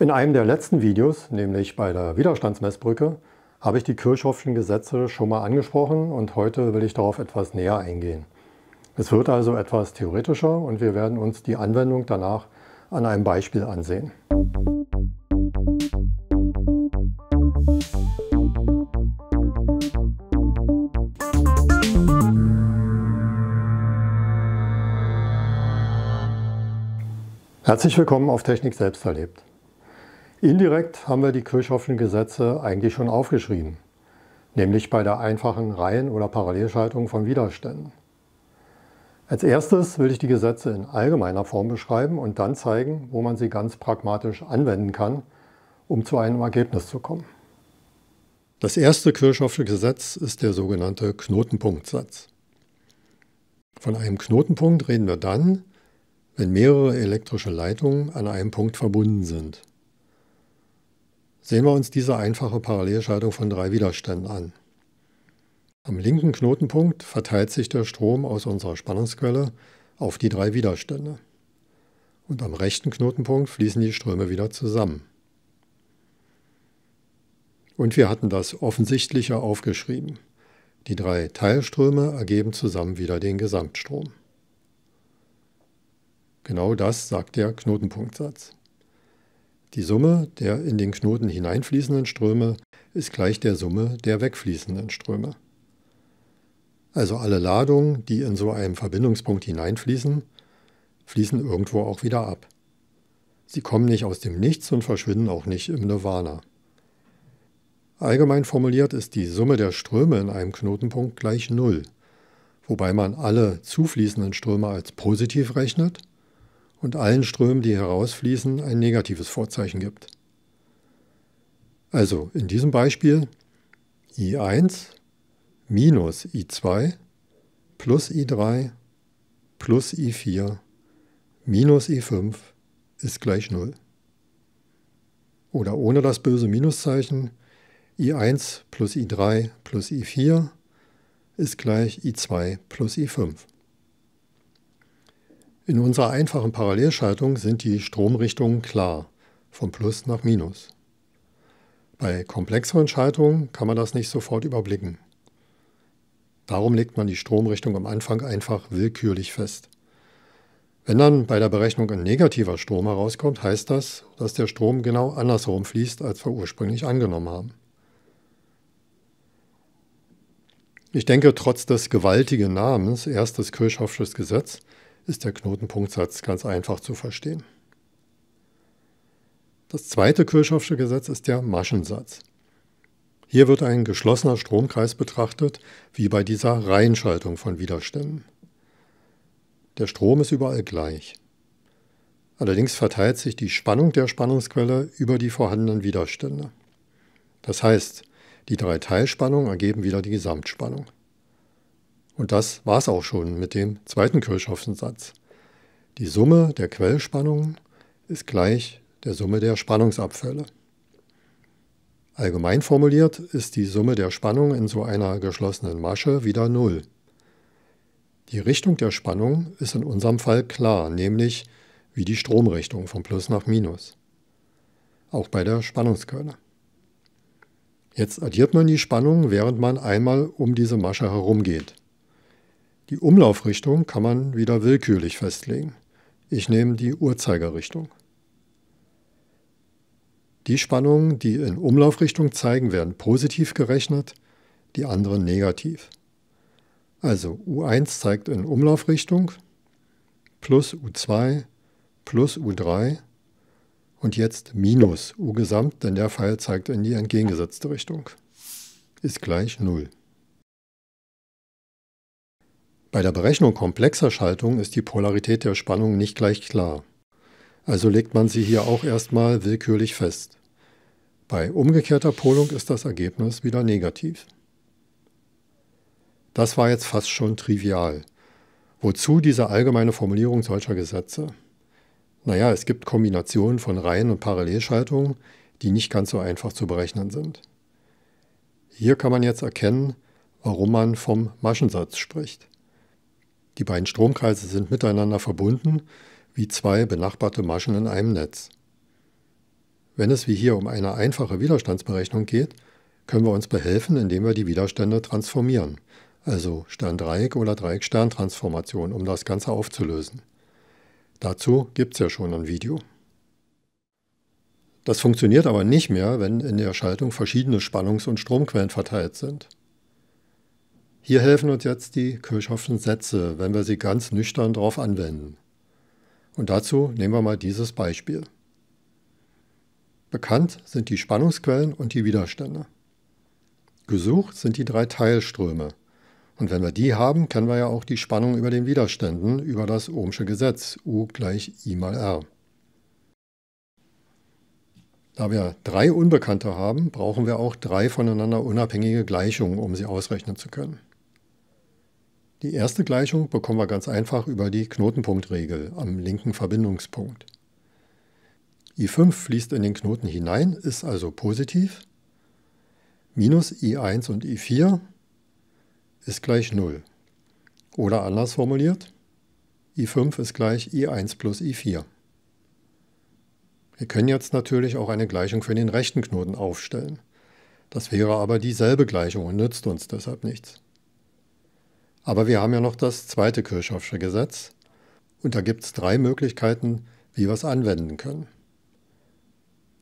In einem der letzten Videos, nämlich bei der Widerstandsmessbrücke, habe ich die Kirchhoffschen Gesetze schon mal angesprochen und heute will ich darauf etwas näher eingehen. Es wird also etwas theoretischer und wir werden uns die Anwendung danach an einem Beispiel ansehen. Herzlich willkommen auf Technik selbst erlebt. Indirekt haben wir die Kirchhoffschen Gesetze eigentlich schon aufgeschrieben, nämlich bei der einfachen Reihen- oder Parallelschaltung von Widerständen. Als erstes will ich die Gesetze in allgemeiner Form beschreiben und dann zeigen, wo man sie ganz pragmatisch anwenden kann, um zu einem Ergebnis zu kommen. Das erste Kirchhoffsche Gesetz ist der sogenannte Knotenpunktsatz. Von einem Knotenpunkt reden wir dann, wenn mehrere elektrische Leitungen an einem Punkt verbunden sind. Sehen wir uns diese einfache Parallelschaltung von drei Widerständen an. Am linken Knotenpunkt verteilt sich der Strom aus unserer Spannungsquelle auf die drei Widerstände. Und am rechten Knotenpunkt fließen die Ströme wieder zusammen. Und wir hatten das Offensichtliche aufgeschrieben. Die drei Teilströme ergeben zusammen wieder den Gesamtstrom. Genau das sagt der Knotenpunktsatz. Die Summe der in den Knoten hineinfließenden Ströme ist gleich der Summe der wegfließenden Ströme. Also alle Ladungen, die in so einem Verbindungspunkt hineinfließen, fließen irgendwo auch wieder ab. Sie kommen nicht aus dem Nichts und verschwinden auch nicht im Nirvana. Allgemein formuliert ist die Summe der Ströme in einem Knotenpunkt gleich Null, wobei man alle zufließenden Ströme als positiv rechnet und allen Strömen, die herausfließen, ein negatives Vorzeichen gibt. Also in diesem Beispiel I1 minus I2 plus I3 plus I4 minus I5 ist gleich 0. Oder ohne das böse Minuszeichen I1 plus I3 plus I4 ist gleich I2 plus I5. In unserer einfachen Parallelschaltung sind die Stromrichtungen klar, von Plus nach Minus. Bei komplexeren Schaltungen kann man das nicht sofort überblicken. Darum legt man die Stromrichtung am Anfang einfach willkürlich fest. Wenn dann bei der Berechnung ein negativer Strom herauskommt, heißt das, dass der Strom genau andersherum fließt, als wir ursprünglich angenommen haben. Ich denke, trotz des gewaltigen Namens, erstes Kirchhoffsches Gesetz, ist der Knotenpunktsatz ganz einfach zu verstehen. Das zweite Kirchhoffsche Gesetz ist der Maschensatz. Hier wird ein geschlossener Stromkreis betrachtet, wie bei dieser Reihenschaltung von Widerständen. Der Strom ist überall gleich. Allerdings verteilt sich die Spannung der Spannungsquelle über die vorhandenen Widerstände. Das heißt, die drei Teilspannungen ergeben wieder die Gesamtspannung. Und das war's auch schon mit dem zweiten Kirchhoffensatz. Die Summe der Quellspannungen ist gleich der Summe der Spannungsabfälle. Allgemein formuliert ist die Summe der Spannung in so einer geschlossenen Masche wieder Null. Die Richtung der Spannung ist in unserem Fall klar, nämlich wie die Stromrichtung von Plus nach Minus. Auch bei der Spannungskörner. Jetzt addiert man die Spannung, während man einmal um diese Masche herumgeht. Die Umlaufrichtung kann man wieder willkürlich festlegen. Ich nehme die Uhrzeigerrichtung. Die Spannungen, die in Umlaufrichtung zeigen, werden positiv gerechnet, die anderen negativ. Also U1 zeigt in Umlaufrichtung plus U2 plus U3 und jetzt minus U gesamt, denn der Pfeil zeigt in die entgegengesetzte Richtung. Ist gleich 0. Bei der Berechnung komplexer Schaltungen ist die Polarität der Spannung nicht gleich klar. Also legt man sie hier auch erstmal willkürlich fest. Bei umgekehrter Polung ist das Ergebnis wieder negativ. Das war jetzt fast schon trivial. Wozu diese allgemeine Formulierung solcher Gesetze? Naja, es gibt Kombinationen von Reihen- und Parallelschaltungen, die nicht ganz so einfach zu berechnen sind. Hier kann man jetzt erkennen, warum man vom Maschensatz spricht. Die beiden Stromkreise sind miteinander verbunden, wie zwei benachbarte Maschen in einem Netz. Wenn es wie hier um eine einfache Widerstandsberechnung geht, können wir uns behelfen, indem wir die Widerstände transformieren, also Sterndreieck oder dreieck sterntransformation um das Ganze aufzulösen. Dazu gibt es ja schon ein Video. Das funktioniert aber nicht mehr, wenn in der Schaltung verschiedene Spannungs- und Stromquellen verteilt sind. Hier helfen uns jetzt die Kirchhoffschen Sätze, wenn wir sie ganz nüchtern darauf anwenden. Und dazu nehmen wir mal dieses Beispiel. Bekannt sind die Spannungsquellen und die Widerstände. Gesucht sind die drei Teilströme. Und wenn wir die haben, kennen wir ja auch die Spannung über den Widerständen über das Ohmsche Gesetz U gleich I mal R. Da wir drei Unbekannte haben, brauchen wir auch drei voneinander unabhängige Gleichungen, um sie ausrechnen zu können. Die erste Gleichung bekommen wir ganz einfach über die Knotenpunktregel am linken Verbindungspunkt. I5 fließt in den Knoten hinein, ist also positiv. Minus I1 und I4 ist gleich 0. Oder anders formuliert, I5 ist gleich I1 plus I4. Wir können jetzt natürlich auch eine Gleichung für den rechten Knoten aufstellen. Das wäre aber dieselbe Gleichung und nützt uns deshalb nichts. Aber wir haben ja noch das zweite Kirchhoffsche Gesetz und da gibt es drei Möglichkeiten, wie wir es anwenden können.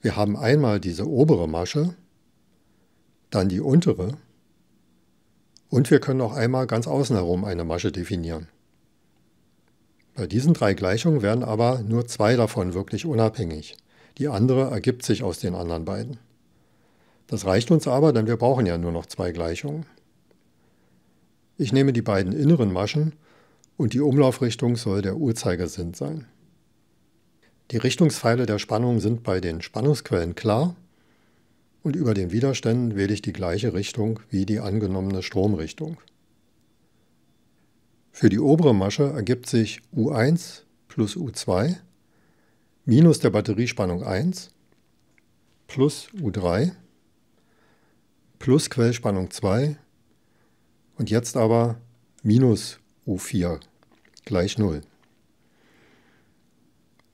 Wir haben einmal diese obere Masche, dann die untere und wir können auch einmal ganz außen herum eine Masche definieren. Bei diesen drei Gleichungen werden aber nur zwei davon wirklich unabhängig. Die andere ergibt sich aus den anderen beiden. Das reicht uns aber, denn wir brauchen ja nur noch zwei Gleichungen. Ich nehme die beiden inneren Maschen und die Umlaufrichtung soll der Uhrzeigersinn sein. Die Richtungspfeile der Spannung sind bei den Spannungsquellen klar und über den Widerständen wähle ich die gleiche Richtung wie die angenommene Stromrichtung. Für die obere Masche ergibt sich U1 plus U2 minus der Batteriespannung 1 plus U3 plus Quellspannung 2 und jetzt aber minus U4 gleich 0.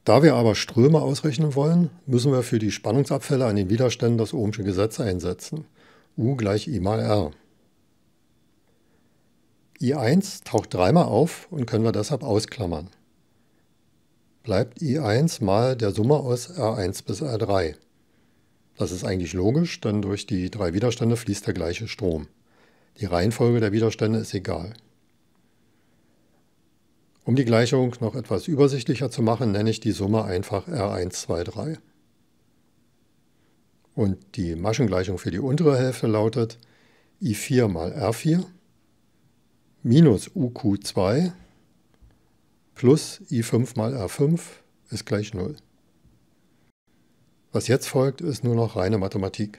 Da wir aber Ströme ausrechnen wollen, müssen wir für die Spannungsabfälle an den Widerständen das Ohmsche Gesetz einsetzen. U gleich I mal R. I1 taucht dreimal auf und können wir deshalb ausklammern. Bleibt I1 mal der Summe aus R1 bis R3. Das ist eigentlich logisch, denn durch die drei Widerstände fließt der gleiche Strom. Die Reihenfolge der Widerstände ist egal. Um die Gleichung noch etwas übersichtlicher zu machen, nenne ich die Summe einfach R123. Und die Maschengleichung für die untere Hälfte lautet I4 mal R4 minus UQ2 plus I5 mal R5 ist gleich 0. Was jetzt folgt, ist nur noch reine Mathematik.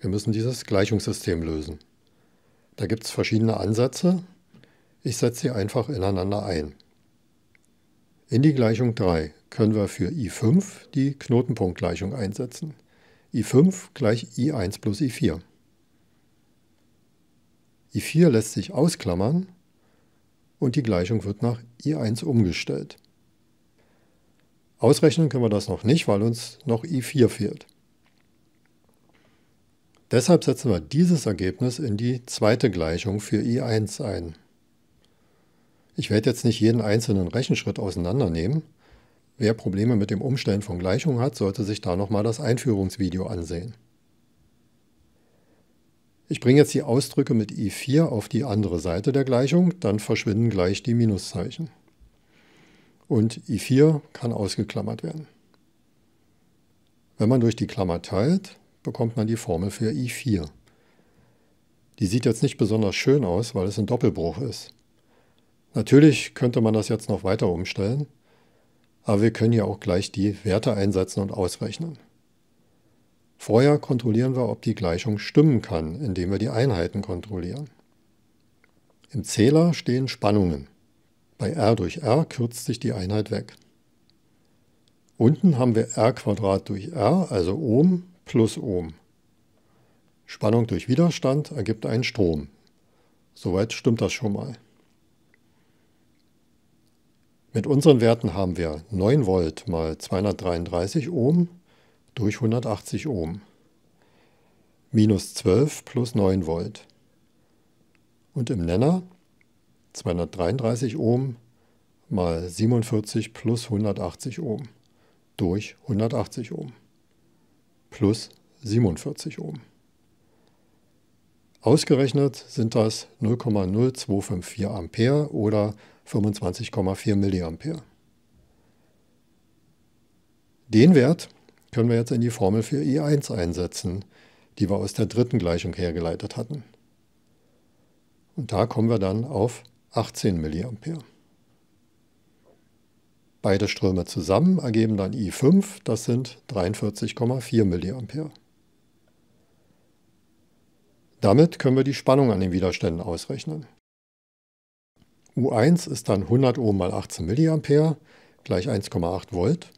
Wir müssen dieses Gleichungssystem lösen. Da gibt es verschiedene Ansätze. Ich setze sie einfach ineinander ein. In die Gleichung 3 können wir für I5 die Knotenpunktgleichung einsetzen. I5 gleich I1 plus I4. I4 lässt sich ausklammern und die Gleichung wird nach I1 umgestellt. Ausrechnen können wir das noch nicht, weil uns noch I4 fehlt. Deshalb setzen wir dieses Ergebnis in die zweite Gleichung für I1 ein. Ich werde jetzt nicht jeden einzelnen Rechenschritt auseinandernehmen. Wer Probleme mit dem Umstellen von Gleichungen hat, sollte sich da nochmal das Einführungsvideo ansehen. Ich bringe jetzt die Ausdrücke mit i4 auf die andere Seite der Gleichung, dann verschwinden gleich die Minuszeichen. Und i4 kann ausgeklammert werden. Wenn man durch die Klammer teilt, bekommt man die Formel für i4. Die sieht jetzt nicht besonders schön aus, weil es ein Doppelbruch ist. Natürlich könnte man das jetzt noch weiter umstellen, aber wir können ja auch gleich die Werte einsetzen und ausrechnen. Vorher kontrollieren wir, ob die Gleichung stimmen kann, indem wir die Einheiten kontrollieren. Im Zähler stehen Spannungen. Bei R durch R kürzt sich die Einheit weg. Unten haben wir R durch R, also Ohm, plus Ohm. Spannung durch Widerstand ergibt einen Strom. Soweit stimmt das schon mal. Mit unseren Werten haben wir 9 Volt mal 233 Ohm durch 180 Ohm. Minus 12 plus 9 Volt. Und im Nenner 233 Ohm mal 47 plus 180 Ohm durch 180 Ohm plus 47 Ohm. Ausgerechnet sind das 0,0254 Ampere oder 25,4 Milliampere. Den Wert können wir jetzt in die Formel für i 1 einsetzen, die wir aus der dritten Gleichung hergeleitet hatten. Und da kommen wir dann auf 18 Milliampere. Beide Ströme zusammen ergeben dann I5, das sind 43,4 mA. Damit können wir die Spannung an den Widerständen ausrechnen. U1 ist dann 100 Ohm mal 18 mA gleich 1,8 Volt.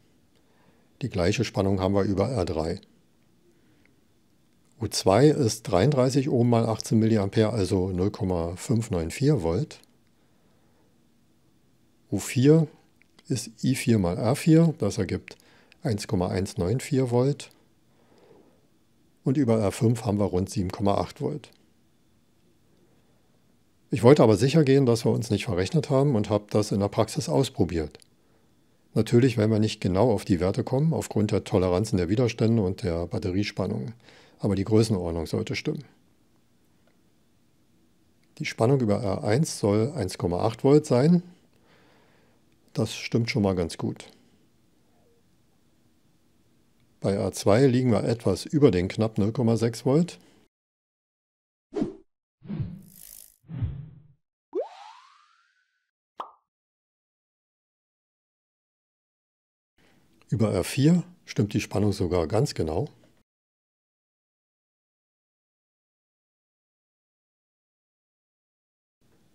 Die gleiche Spannung haben wir über R3. U2 ist 33 Ohm mal 18 mA, also 0,594 Volt. U4 ist I4 mal R4, das ergibt 1,194 Volt. Und über R5 haben wir rund 7,8 Volt. Ich wollte aber sicher gehen, dass wir uns nicht verrechnet haben und habe das in der Praxis ausprobiert. Natürlich werden wir nicht genau auf die Werte kommen, aufgrund der Toleranzen der Widerstände und der Batteriespannung, aber die Größenordnung sollte stimmen. Die Spannung über R1 soll 1,8 Volt sein, das stimmt schon mal ganz gut. Bei A2 liegen wir etwas über den knapp 0,6 Volt. Über R4 stimmt die Spannung sogar ganz genau.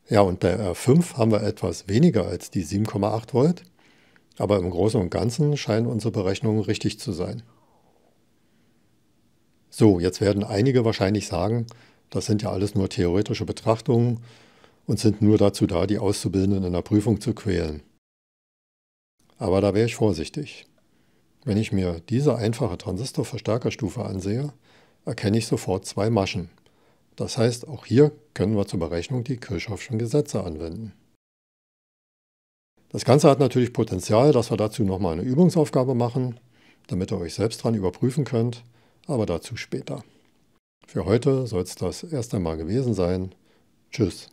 Ja, und bei R5 haben wir etwas weniger als die 7,8 Volt, aber im Großen und Ganzen scheinen unsere Berechnungen richtig zu sein. So, jetzt werden einige wahrscheinlich sagen, das sind ja alles nur theoretische Betrachtungen und sind nur dazu da, die Auszubildenden in der Prüfung zu quälen. Aber da wäre ich vorsichtig. Wenn ich mir diese einfache Transistorverstärkerstufe ansehe, erkenne ich sofort zwei Maschen. Das heißt, auch hier können wir zur Berechnung die Kirchhoffschen Gesetze anwenden. Das Ganze hat natürlich Potenzial, dass wir dazu nochmal eine Übungsaufgabe machen, damit ihr euch selbst dran überprüfen könnt, aber dazu später. Für heute soll es das erst einmal gewesen sein. Tschüss.